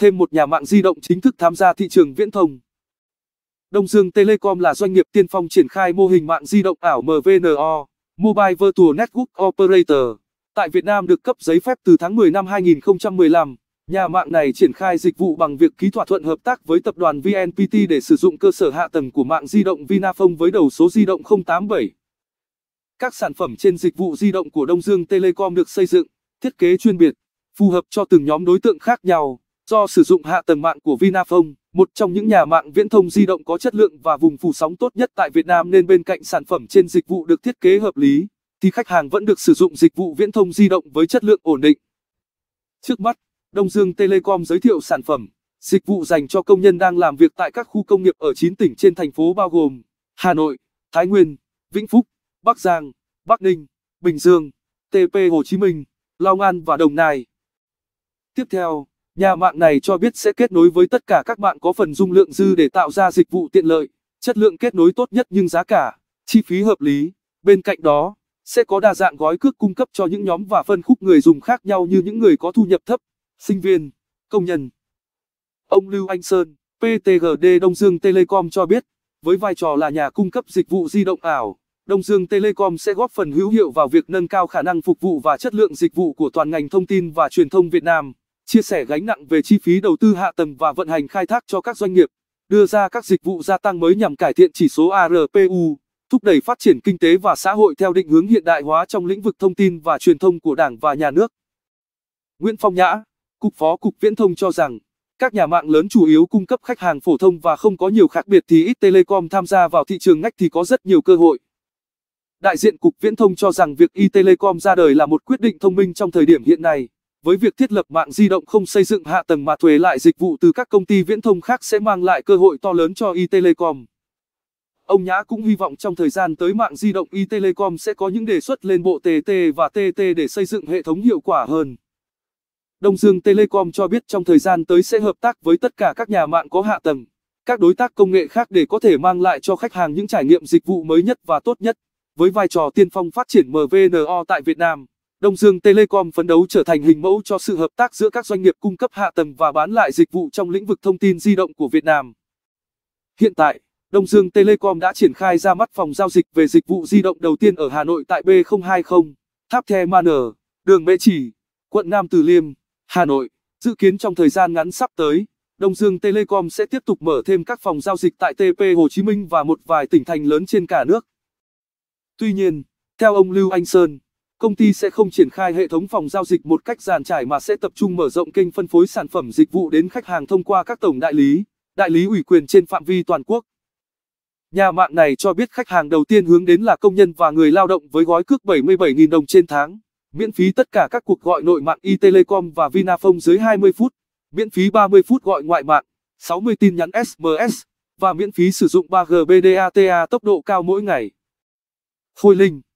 thêm một nhà mạng di động chính thức tham gia thị trường viễn thông. Đông Dương Telecom là doanh nghiệp tiên phong triển khai mô hình mạng di động ảo MVNO, Mobile Virtual Network Operator. Tại Việt Nam được cấp giấy phép từ tháng 10 năm 2015, nhà mạng này triển khai dịch vụ bằng việc ký thỏa thuận hợp tác với tập đoàn VNPT để sử dụng cơ sở hạ tầng của mạng di động Vinaphone với đầu số di động 087. Các sản phẩm trên dịch vụ di động của Đông Dương Telecom được xây dựng, thiết kế chuyên biệt, phù hợp cho từng nhóm đối tượng khác nhau. Do sử dụng hạ tầng mạng của Vinaphone, một trong những nhà mạng viễn thông di động có chất lượng và vùng phủ sóng tốt nhất tại Việt Nam nên bên cạnh sản phẩm trên dịch vụ được thiết kế hợp lý, thì khách hàng vẫn được sử dụng dịch vụ viễn thông di động với chất lượng ổn định. Trước mắt, Đông Dương Telecom giới thiệu sản phẩm, dịch vụ dành cho công nhân đang làm việc tại các khu công nghiệp ở 9 tỉnh trên thành phố bao gồm Hà Nội, Thái Nguyên, Vĩnh Phúc, Bắc Giang, Bắc Ninh, Bình Dương, TP Hồ Chí Minh, Long An và Đồng Nai. Tiếp theo Nhà mạng này cho biết sẽ kết nối với tất cả các mạng có phần dung lượng dư để tạo ra dịch vụ tiện lợi, chất lượng kết nối tốt nhất nhưng giá cả, chi phí hợp lý. Bên cạnh đó, sẽ có đa dạng gói cước cung cấp cho những nhóm và phân khúc người dùng khác nhau như những người có thu nhập thấp, sinh viên, công nhân. Ông Lưu Anh Sơn, PTGD Đông Dương Telecom cho biết, với vai trò là nhà cung cấp dịch vụ di động ảo, Đông Dương Telecom sẽ góp phần hữu hiệu vào việc nâng cao khả năng phục vụ và chất lượng dịch vụ của toàn ngành thông tin và truyền thông Việt Nam chia sẻ gánh nặng về chi phí đầu tư hạ tầng và vận hành khai thác cho các doanh nghiệp, đưa ra các dịch vụ gia tăng mới nhằm cải thiện chỉ số ARPU, thúc đẩy phát triển kinh tế và xã hội theo định hướng hiện đại hóa trong lĩnh vực thông tin và truyền thông của Đảng và nhà nước. Nguyễn Phong Nhã, Cục Phó Cục Viễn thông cho rằng, các nhà mạng lớn chủ yếu cung cấp khách hàng phổ thông và không có nhiều khác biệt thì ít telecom tham gia vào thị trường ngách thì có rất nhiều cơ hội. Đại diện Cục Viễn thông cho rằng việc e ra đời là một quyết định thông minh trong thời điểm hiện nay. Với việc thiết lập mạng di động không xây dựng hạ tầng mà thuê lại dịch vụ từ các công ty viễn thông khác sẽ mang lại cơ hội to lớn cho Itelecom. Ông Nhã cũng hy vọng trong thời gian tới mạng di động Itelecom sẽ có những đề xuất lên bộ TT và TT để xây dựng hệ thống hiệu quả hơn. Đông Dương Telecom cho biết trong thời gian tới sẽ hợp tác với tất cả các nhà mạng có hạ tầng, các đối tác công nghệ khác để có thể mang lại cho khách hàng những trải nghiệm dịch vụ mới nhất và tốt nhất, với vai trò tiên phong phát triển MVNO tại Việt Nam. Đông Dương Telecom phấn đấu trở thành hình mẫu cho sự hợp tác giữa các doanh nghiệp cung cấp hạ tầng và bán lại dịch vụ trong lĩnh vực thông tin di động của Việt Nam. Hiện tại, Đông Dương Telecom đã triển khai ra mắt phòng giao dịch về dịch vụ di động đầu tiên ở Hà Nội tại B020, Tháp The Manor, đường Mễ Trì, quận Nam Từ Liêm, Hà Nội. Dự kiến trong thời gian ngắn sắp tới, Đông Dương Telecom sẽ tiếp tục mở thêm các phòng giao dịch tại TP Hồ Chí Minh và một vài tỉnh thành lớn trên cả nước. Tuy nhiên, theo ông Lưu Anh Sơn, công ty sẽ không triển khai hệ thống phòng giao dịch một cách giàn trải mà sẽ tập trung mở rộng kênh phân phối sản phẩm dịch vụ đến khách hàng thông qua các tổng đại lý, đại lý ủy quyền trên phạm vi toàn quốc. Nhà mạng này cho biết khách hàng đầu tiên hướng đến là công nhân và người lao động với gói cước 77.000 đồng trên tháng, miễn phí tất cả các cuộc gọi nội mạng e-telecom và Vinaphone dưới 20 phút, miễn phí 30 phút gọi ngoại mạng, 60 tin nhắn SMS và miễn phí sử dụng 3G BDATA tốc độ cao mỗi ngày. Khôi Linh